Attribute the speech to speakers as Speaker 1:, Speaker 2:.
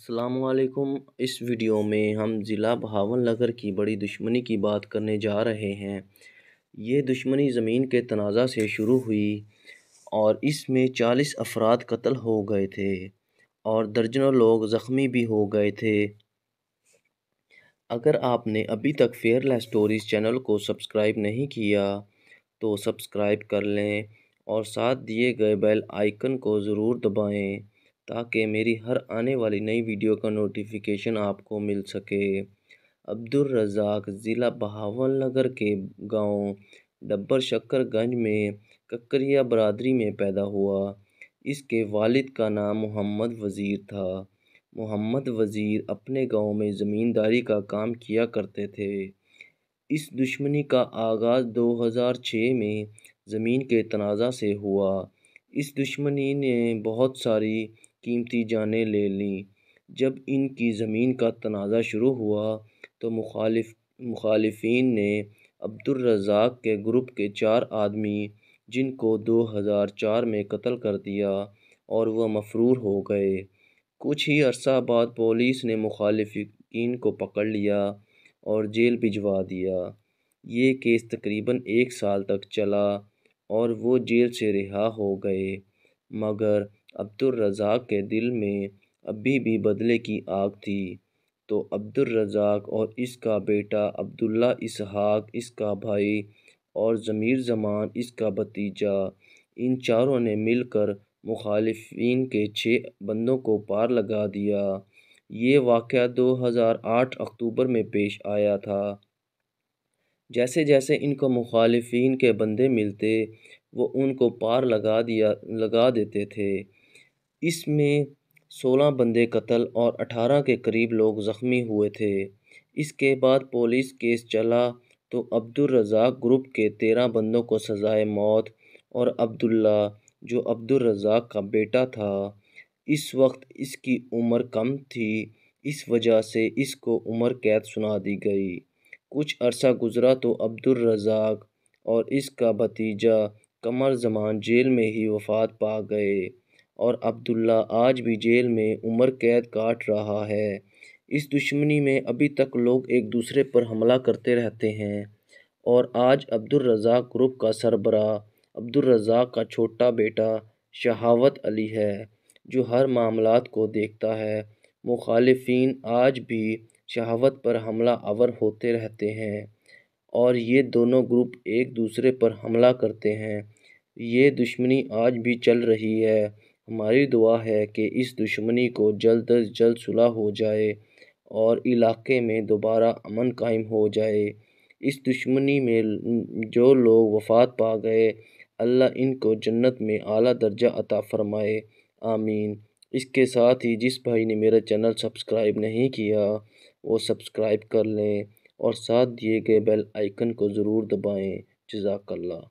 Speaker 1: असलकुम इस वीडियो में हम ज़िला बहावन नगर की बड़ी दुश्मनी की बात करने जा रहे हैं ये दुश्मनी ज़मीन के तनाज़ा से शुरू हुई और इसमें चालीस अफराद कत्ल हो गए थे और दर्जनों लोग ज़ख्मी भी हो गए थे अगर आपने अभी तक फेयरलेस स्टोरीज़ चैनल को सब्सक्राइब नहीं किया तो सब्सक्राइब कर लें और साथ दिए गए बेल आइकन को ज़रूर दबाएँ ताकि मेरी हर आने वाली नई वीडियो का नोटिफिकेशन आपको मिल सके अब्दुल रज़ाक ज़िला बहावल नगर के गांव डब्बर शक्करगंज में ककरिया बरदरी में पैदा हुआ इसके वालिद का नाम मोहम्मद वज़ीर था मोहम्मद वज़ीर अपने गांव में ज़मींदारी का काम किया करते थे इस दुश्मनी का आगाज़ 2006 में ज़मीन के तनाज़ा से हुआ इस दुश्मनी ने बहुत सारी कीमती जानें ले लीं जब इनकी ज़मीन का तनाज़ा शुरू हुआ तो मुखालिफ मुखालिफिन ने अब्दुलरजाक के ग्रुप के चार आदमी जिनको दो हज़ार चार में कत्ल कर दिया और वह मफ़रूर हो गए कुछ ही अरसा बाद पुलिस ने मुखालिफिन को पकड़ लिया और जेल भिजवा दिया ये केस तकरीबन एक साल तक चला और वो जेल से रिहा हो गए मगर रज़ाक के दिल में अभी भी बदले की आग थी तो रज़ाक और इसका बेटा अब्दुल्ला इसहाक इसका भाई और ज़मीर ज़मान इसका भतीजा इन चारों ने मिलकर मुखालफन के छः बंदों को पार लगा दिया ये वाक़ 2008 अक्टूबर में पेश आया था जैसे जैसे इनको मुखालफन के बंदे मिलते वो उनको पार लगा दिया लगा देते थे इसमें सोलह बंदे कत्ल और अठारह के करीब लोग ज़ख्मी हुए थे इसके बाद पुलिस केस चला तो अब्दुल रज़ाक ग्रुप के तेरह बंदों को सज़ाए मौत और अब्दुल्ला जो अब्दुल रज़ाक का बेटा था इस वक्त इसकी उम्र कम थी इस वजह से इसको उम्र कैद सुना दी गई कुछ अर्सा गुज़रा तो रज़ाक और इसका भतीजा क़मर ज़मान जेल में ही वफ़ात पा गए और अब्दुल्ला आज भी जेल में उम्र कैद काट रहा है इस दुश्मनी में अभी तक लोग एक दूसरे पर हमला करते रहते हैं और आज रज़ाक ग्रुप का सरबरा रज़ाक का छोटा बेटा शहावत अली है जो हर मामलात को देखता है मुखालिफिन आज भी चाहवत पर हमला आवर होते रहते हैं और ये दोनों ग्रुप एक दूसरे पर हमला करते हैं ये दुश्मनी आज भी चल रही है हमारी दुआ है कि इस दुश्मनी को जल्द अज जल्द सुलह हो जाए और इलाके में दोबारा अमन कायम हो जाए इस दुश्मनी में जो लोग वफात पा गए अल्लाह इनको जन्नत में आला दर्जा अता फरमाए आमीन इसके साथ ही जिस भाई ने मेरा चैनल सब्सक्राइब नहीं किया वो सब्सक्राइब कर लें और साथ दिए गए बेल आइकन को ज़रूर दबाएँ जज़ाकल्ला